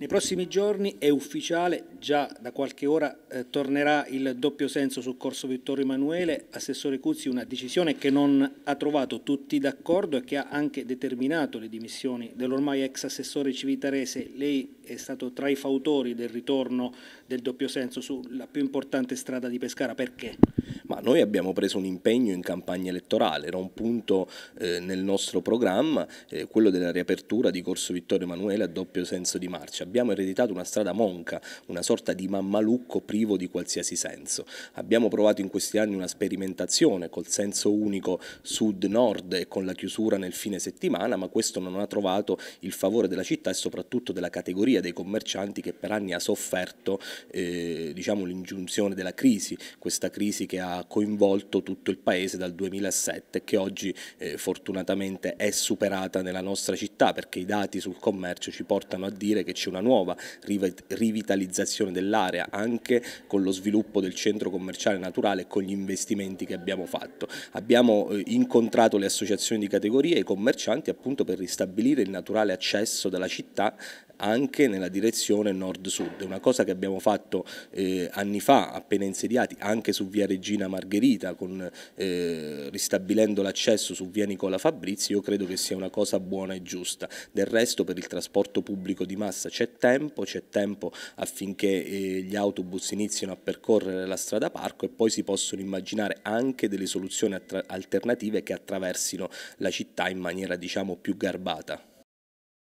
Nei prossimi giorni è ufficiale, già da qualche ora eh, tornerà il doppio senso su Corso Vittorio Emanuele. Assessore Cuzzi, una decisione che non ha trovato tutti d'accordo e che ha anche determinato le dimissioni dell'ormai ex assessore civitarese. Lei è stato tra i fautori del ritorno del doppio senso sulla più importante strada di Pescara. Perché? ma noi abbiamo preso un impegno in campagna elettorale, era un punto eh, nel nostro programma, eh, quello della riapertura di Corso Vittorio Emanuele a doppio senso di marcia. Abbiamo ereditato una strada monca, una sorta di mammalucco privo di qualsiasi senso. Abbiamo provato in questi anni una sperimentazione col senso unico sud-nord e con la chiusura nel fine settimana, ma questo non ha trovato il favore della città e soprattutto della categoria dei commercianti che per anni ha sofferto eh, diciamo, l'ingiunzione della crisi, questa crisi che che ha coinvolto tutto il paese dal 2007 e che oggi eh, fortunatamente è superata nella nostra città perché i dati sul commercio ci portano a dire che c'è una nuova rivitalizzazione dell'area anche con lo sviluppo del centro commerciale naturale e con gli investimenti che abbiamo fatto. Abbiamo eh, incontrato le associazioni di categoria e i commercianti appunto per ristabilire il naturale accesso dalla città anche nella direzione nord-sud, una cosa che abbiamo fatto eh, anni fa appena insediati anche su via Regina Margherita con, eh, ristabilendo l'accesso su via Nicola Fabrizi, io credo che sia una cosa buona e giusta. Del resto per il trasporto pubblico di massa c'è tempo, c'è tempo affinché eh, gli autobus inizino a percorrere la strada parco e poi si possono immaginare anche delle soluzioni alternative che attraversino la città in maniera diciamo più garbata.